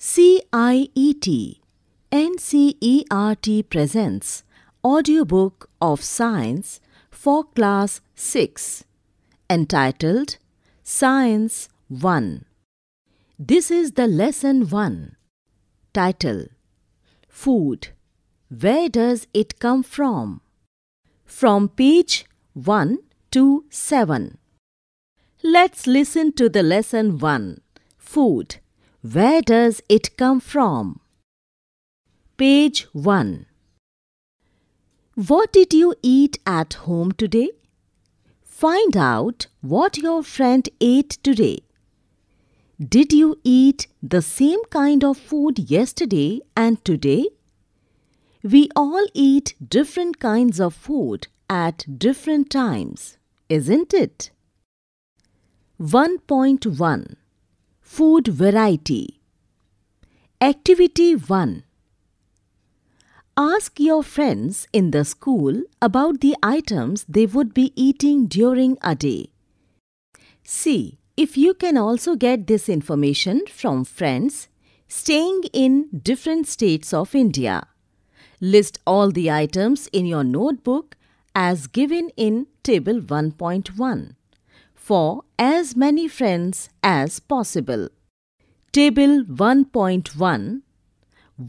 CIET NCERT presents audiobook of science for class 6 entitled Science 1. This is the lesson 1. Title Food Where does it come from? From page 1 to 7. Let's listen to the lesson 1 Food where does it come from? Page 1 What did you eat at home today? Find out what your friend ate today. Did you eat the same kind of food yesterday and today? We all eat different kinds of food at different times, isn't it? 1.1 Food variety. Activity 1. Ask your friends in the school about the items they would be eating during a day. See if you can also get this information from friends staying in different states of India. List all the items in your notebook as given in Table 1.1 for as many friends as possible. Table 1.1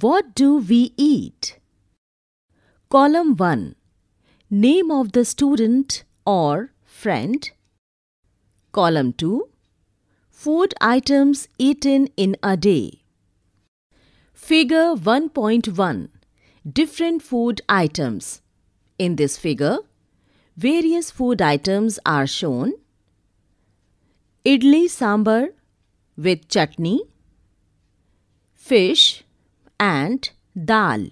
What do we eat? Column 1 Name of the student or friend. Column 2 Food items eaten in a day. Figure 1.1 Different food items. In this figure, various food items are shown idli sambar with chutney, fish and dal.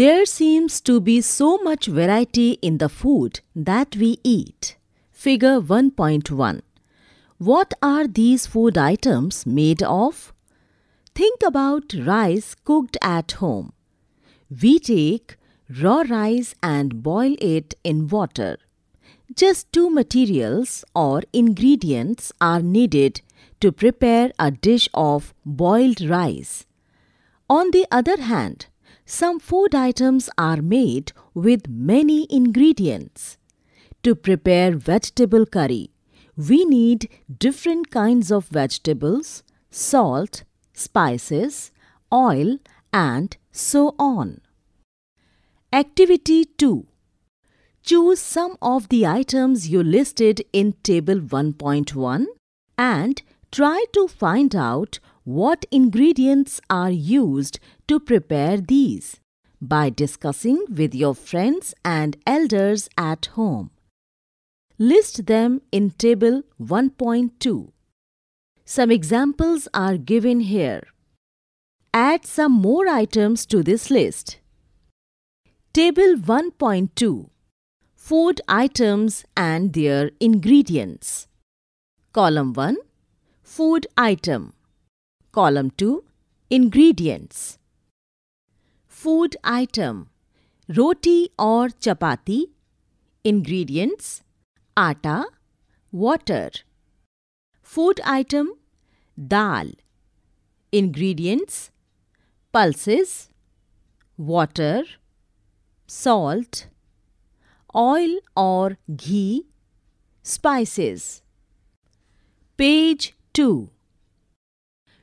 There seems to be so much variety in the food that we eat. Figure 1.1 What are these food items made of? Think about rice cooked at home. We take raw rice and boil it in water. Just two materials or ingredients are needed to prepare a dish of boiled rice. On the other hand, some food items are made with many ingredients. To prepare vegetable curry, we need different kinds of vegetables, salt, spices, oil and so on. Activity 2 Choose some of the items you listed in Table 1.1 and try to find out what ingredients are used to prepare these by discussing with your friends and elders at home. List them in Table 1.2. Some examples are given here. Add some more items to this list. Table 1.2 food items and their ingredients. Column 1 Food item. Column 2 Ingredients. Food item Roti or chapati. Ingredients Atta, water. Food item Dal. Ingredients Pulses, water, salt, oil or ghee, spices. Page 2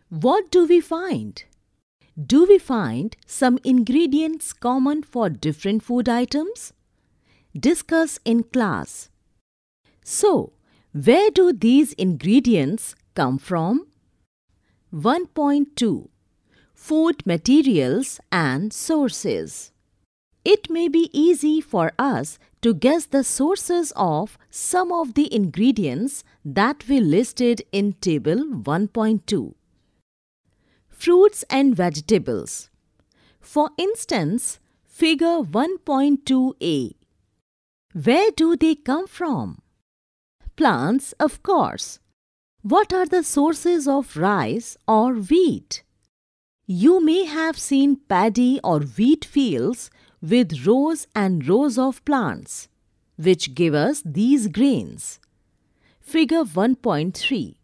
What do we find? Do we find some ingredients common for different food items? Discuss in class. So, where do these ingredients come from? 1.2 Food materials and sources. It may be easy for us to guess the sources of some of the ingredients that we listed in Table 1.2. Fruits and vegetables. For instance, Figure 1.2a. Where do they come from? Plants, of course. What are the sources of rice or wheat? You may have seen paddy or wheat fields with rows and rows of plants, which give us these grains. Figure 1.3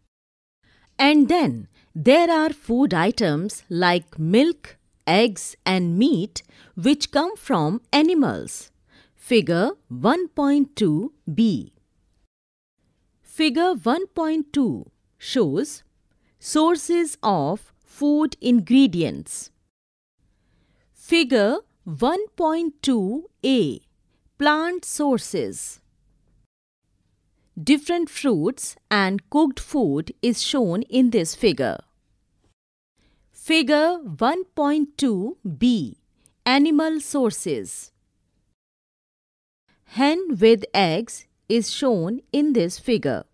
And then there are food items like milk, eggs and meat which come from animals. Figure 1.2b Figure 1.2 shows sources of food ingredients. Figure 1.2a Plant sources Different fruits and cooked food is shown in this figure. Figure 1.2b Animal sources Hen with eggs is shown in this figure.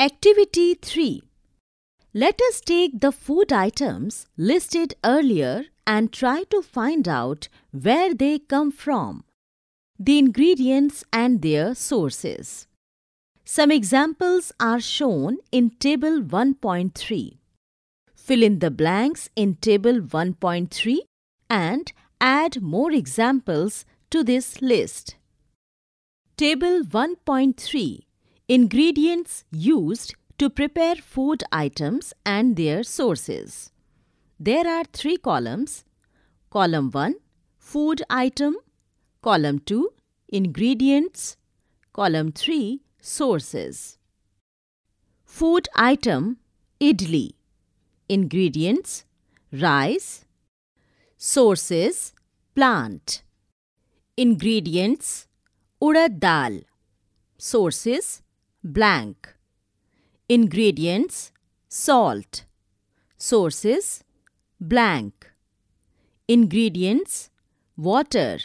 Activity 3 Let us take the food items listed earlier and try to find out where they come from, the ingredients and their sources. Some examples are shown in Table 1.3. Fill in the blanks in Table 1.3 and add more examples to this list. Table 1.3 Ingredients used to prepare food items and their sources. There are three columns. Column 1, food item. Column 2, ingredients. Column 3, sources. Food item, idli. Ingredients, rice. Sources, plant. Ingredients, urad dal. Sources, blank. Ingredients, salt. Sources, blank. Ingredients water.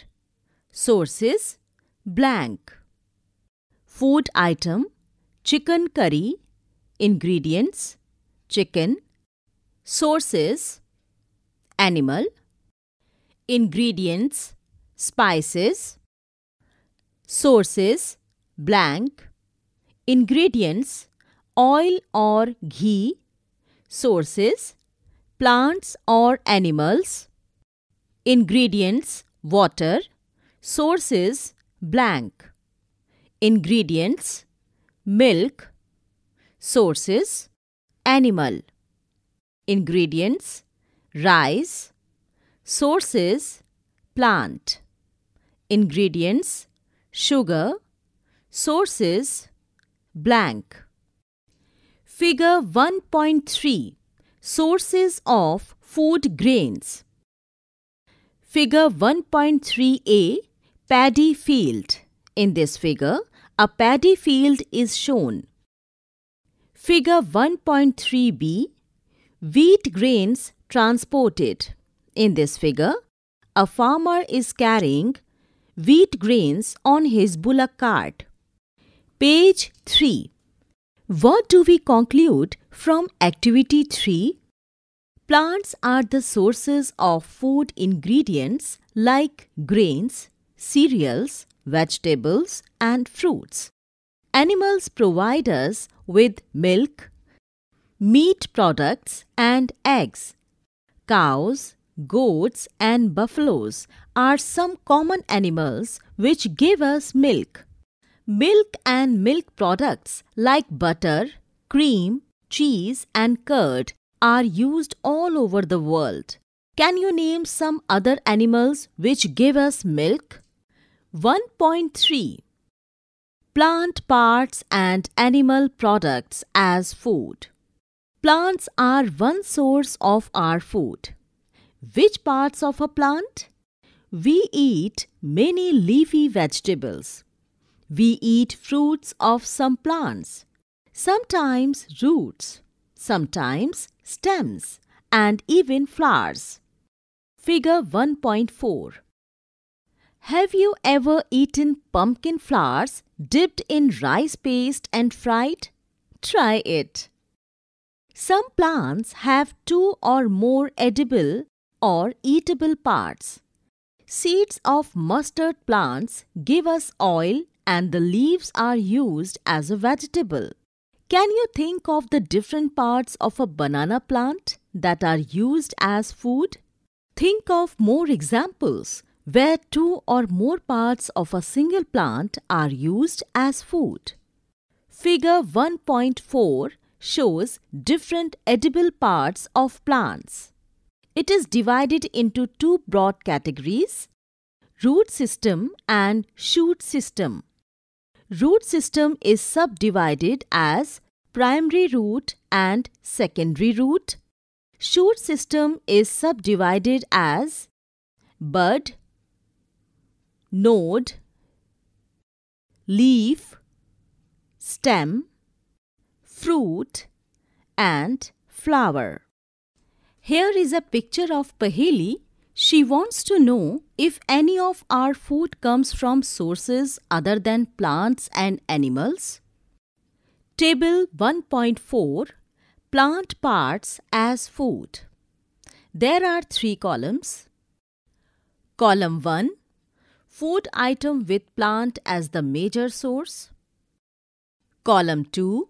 Sources blank. Food item chicken curry. Ingredients chicken. Sources animal. Ingredients spices. Sources blank. Ingredients oil or ghee. Sources plants or animals. Ingredients water. Sources blank. Ingredients milk. Sources animal. Ingredients rice. Sources plant. Ingredients sugar. Sources blank. Figure 1.3 Sources of food grains. Figure 1.3a Paddy field. In this figure, a paddy field is shown. Figure 1.3b Wheat grains transported. In this figure, a farmer is carrying wheat grains on his bullock cart. Page 3 what do we conclude from activity 3? Plants are the sources of food ingredients like grains, cereals, vegetables and fruits. Animals provide us with milk, meat products and eggs. Cows, goats and buffaloes are some common animals which give us milk. Milk and milk products like butter, cream, cheese and curd are used all over the world. Can you name some other animals which give us milk? 1.3 Plant parts and animal products as food. Plants are one source of our food. Which parts of a plant? We eat many leafy vegetables. We eat fruits of some plants, sometimes roots, sometimes stems, and even flowers. Figure 1.4 Have you ever eaten pumpkin flowers dipped in rice paste and fried? Try it. Some plants have two or more edible or eatable parts. Seeds of mustard plants give us oil and the leaves are used as a vegetable. Can you think of the different parts of a banana plant that are used as food? Think of more examples where two or more parts of a single plant are used as food. Figure 1.4 shows different edible parts of plants. It is divided into two broad categories, root system and shoot system root system is subdivided as primary root and secondary root. Shoot system is subdivided as bud, node, leaf, stem, fruit and flower. Here is a picture of paheli she wants to know if any of our food comes from sources other than plants and animals. Table 1.4 Plant parts as food. There are three columns. Column 1 Food item with plant as the major source. Column 2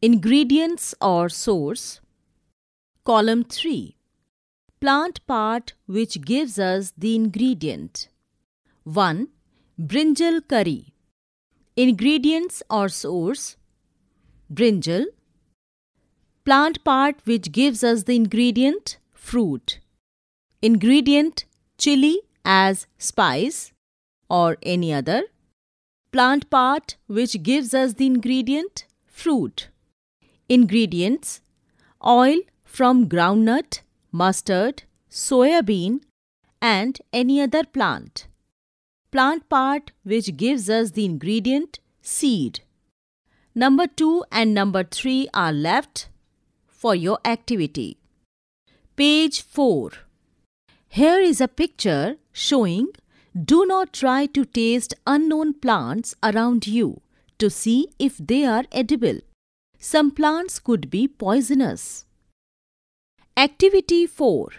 Ingredients or source. Column 3 plant part which gives us the ingredient. 1. Brinjal curry. Ingredients or source Brinjal. Plant part which gives us the ingredient fruit. Ingredient chili as spice or any other. Plant part which gives us the ingredient fruit. Ingredients oil from groundnut, mustard, soya bean and any other plant. Plant part which gives us the ingredient seed. Number 2 and number 3 are left for your activity. Page 4. Here is a picture showing do not try to taste unknown plants around you to see if they are edible. Some plants could be poisonous. Activity 4.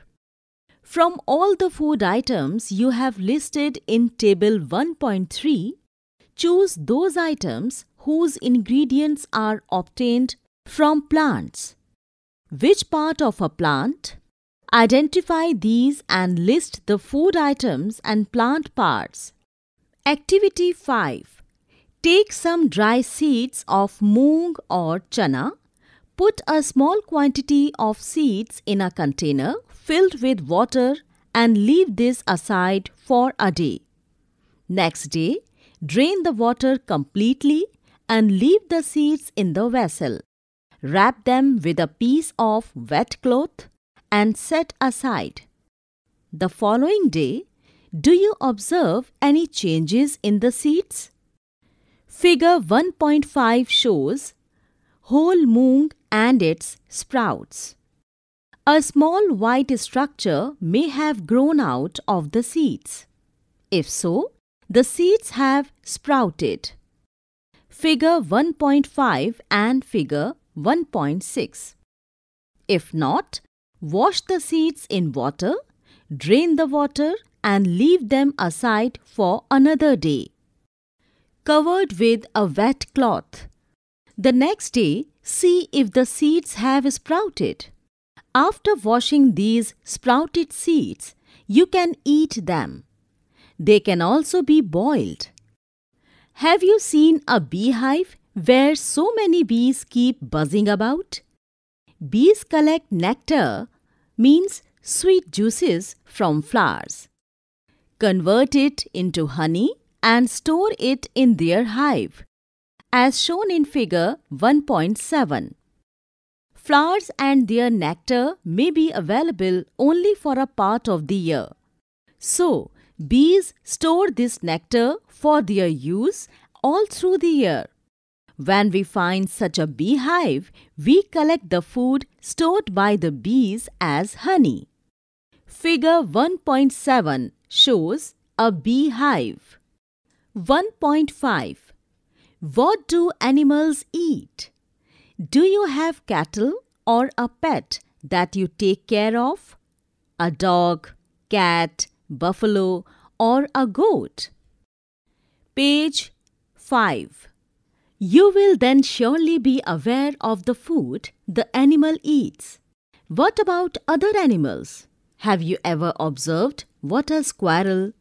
From all the food items you have listed in table 1.3, choose those items whose ingredients are obtained from plants. Which part of a plant? Identify these and list the food items and plant parts. Activity 5. Take some dry seeds of moong or chana Put a small quantity of seeds in a container filled with water and leave this aside for a day. Next day, drain the water completely and leave the seeds in the vessel. Wrap them with a piece of wet cloth and set aside. The following day, do you observe any changes in the seeds? Figure 1.5 shows whole moong and its sprouts. A small white structure may have grown out of the seeds. If so, the seeds have sprouted. Figure 1.5 and Figure 1.6. If not, wash the seeds in water, drain the water and leave them aside for another day. Covered with a wet cloth, the next day, see if the seeds have sprouted. After washing these sprouted seeds, you can eat them. They can also be boiled. Have you seen a beehive where so many bees keep buzzing about? Bees collect nectar, means sweet juices from flowers, convert it into honey and store it in their hive as shown in figure 1.7. Flowers and their nectar may be available only for a part of the year. So, bees store this nectar for their use all through the year. When we find such a beehive, we collect the food stored by the bees as honey. Figure 1.7 shows a beehive. 1.5 what do animals eat? Do you have cattle or a pet that you take care of? A dog, cat, buffalo, or a goat? Page 5. You will then surely be aware of the food the animal eats. What about other animals? Have you ever observed what a squirrel,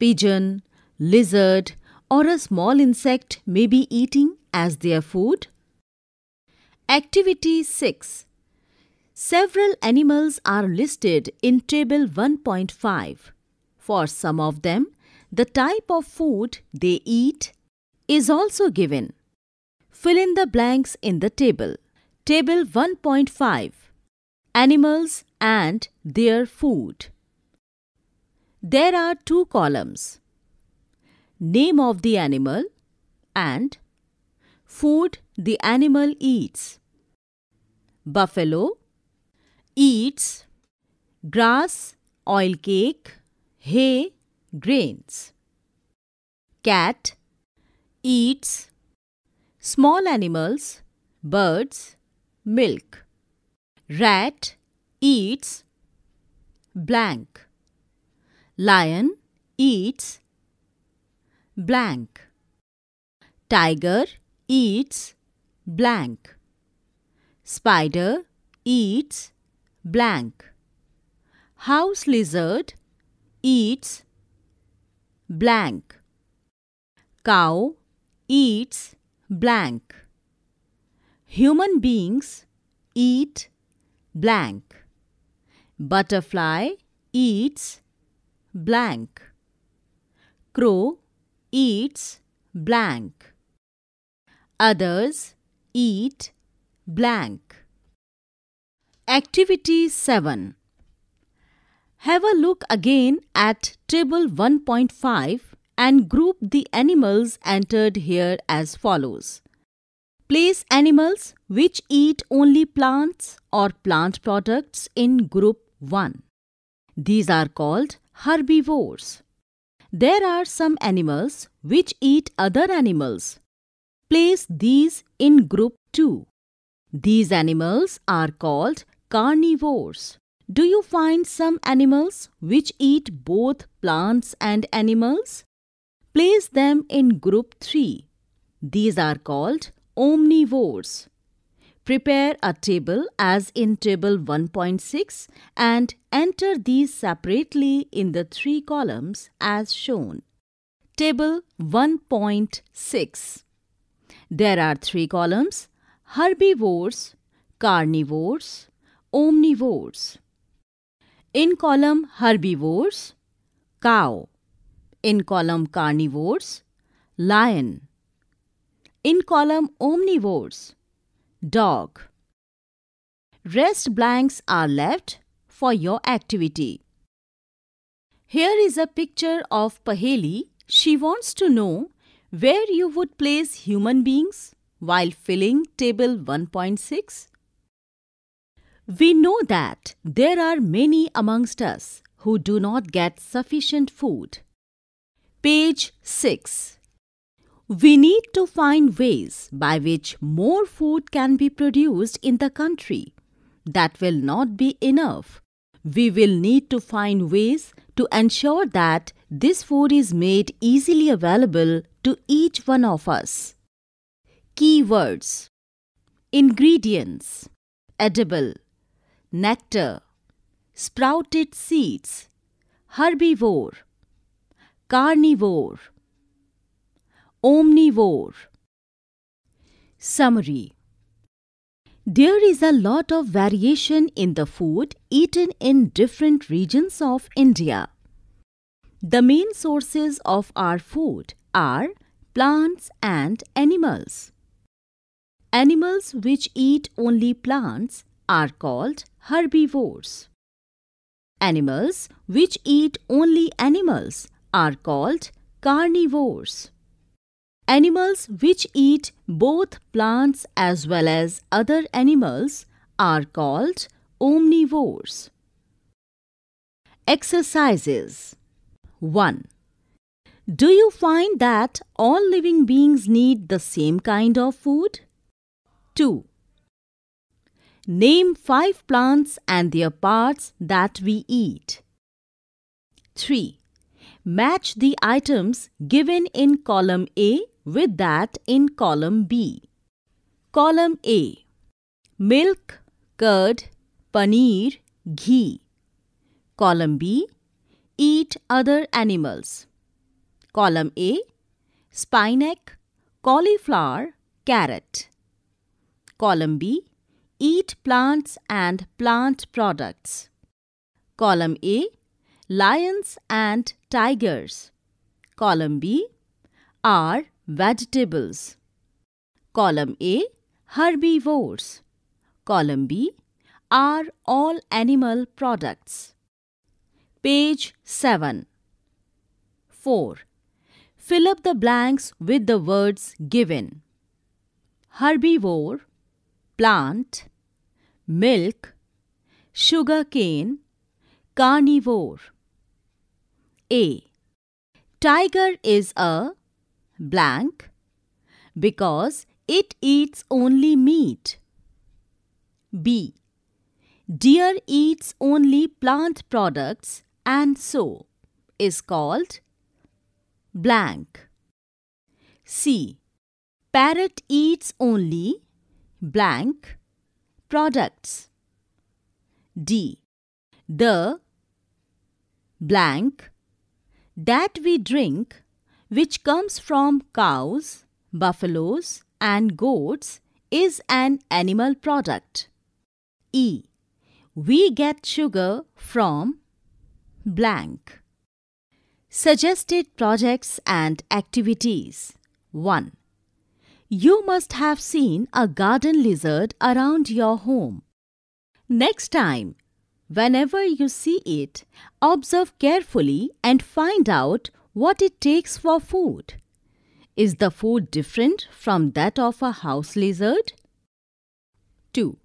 pigeon, lizard, or a small insect may be eating as their food? Activity 6. Several animals are listed in Table 1.5. For some of them, the type of food they eat is also given. Fill in the blanks in the table. Table 1.5 Animals and their food. There are two columns name of the animal and food the animal eats. Buffalo eats grass, oil cake, hay, grains. Cat eats small animals, birds, milk. Rat eats blank. Lion eats blank. Tiger eats blank. Spider eats blank. House lizard eats blank. Cow eats blank. Human beings eat blank. Butterfly eats blank. Crow eats blank. Others eat blank. Activity 7 Have a look again at table 1.5 and group the animals entered here as follows. Place animals which eat only plants or plant products in group 1. These are called herbivores. There are some animals which eat other animals. Place these in group 2. These animals are called carnivores. Do you find some animals which eat both plants and animals? Place them in group 3. These are called omnivores. Prepare a table as in table 1.6 and enter these separately in the three columns as shown. Table 1.6 There are three columns herbivores, carnivores, omnivores. In column herbivores, cow. In column carnivores, lion. In column omnivores, dog. Rest blanks are left for your activity. Here is a picture of Paheli. She wants to know where you would place human beings while filling table 1.6. We know that there are many amongst us who do not get sufficient food. Page 6 we need to find ways by which more food can be produced in the country. That will not be enough. We will need to find ways to ensure that this food is made easily available to each one of us. Keywords Ingredients Edible Nectar Sprouted seeds Herbivore Carnivore omnivore. Summary There is a lot of variation in the food eaten in different regions of India. The main sources of our food are plants and animals. Animals which eat only plants are called herbivores. Animals which eat only animals are called carnivores. Animals which eat both plants as well as other animals are called omnivores. Exercises 1. Do you find that all living beings need the same kind of food? 2. Name 5 plants and their parts that we eat. 3. Match the items given in column A with that in column B. Column A Milk, curd, paneer, ghee. Column B Eat other animals. Column A Spinach, cauliflower, carrot. Column B Eat plants and plant products. Column A Lions and tigers. Column B are vegetables. Column A, herbivores. Column B, are all animal products. Page 7. 4. Fill up the blanks with the words given. Herbivore, plant, milk, sugar cane, carnivore. A. Tiger is a blank because it eats only meat. B. Deer eats only plant products and so is called blank. C. Parrot eats only blank products. D. The blank that we drink which comes from cows, buffaloes, and goats is an animal product. E. We get sugar from blank. Suggested projects and activities 1. You must have seen a garden lizard around your home. Next time, whenever you see it, observe carefully and find out what it takes for food. Is the food different from that of a house lizard? 2.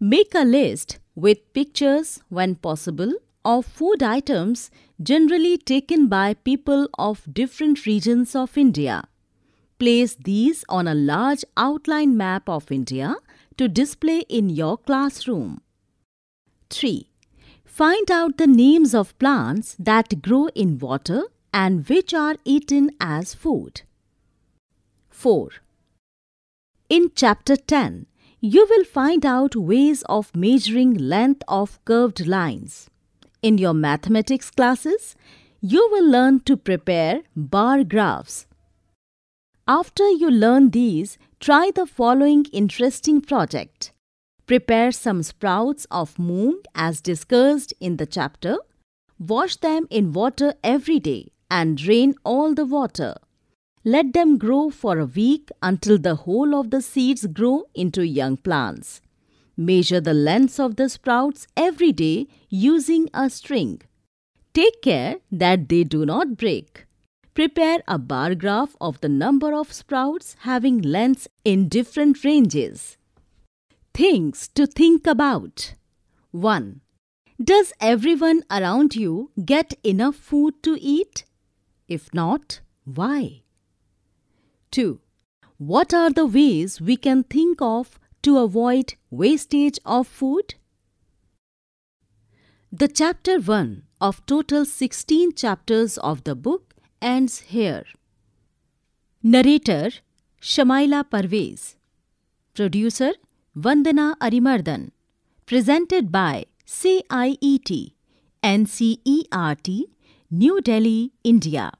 Make a list with pictures when possible of food items generally taken by people of different regions of India. Place these on a large outline map of India to display in your classroom. 3. Find out the names of plants that grow in water and which are eaten as food. 4. In chapter 10, you will find out ways of measuring length of curved lines. In your mathematics classes, you will learn to prepare bar graphs. After you learn these, try the following interesting project. Prepare some sprouts of moong as discussed in the chapter. Wash them in water every day and drain all the water. Let them grow for a week until the whole of the seeds grow into young plants. Measure the lengths of the sprouts every day using a string. Take care that they do not break. Prepare a bar graph of the number of sprouts having lengths in different ranges. Things to think about 1. Does everyone around you get enough food to eat? If not, why? 2. What are the ways we can think of to avoid wastage of food? The chapter 1 of total 16 chapters of the book ends here. Narrator Shamaila Parvez. Producer Vandana Arimardhan. Presented by CIET NCERT New Delhi, India.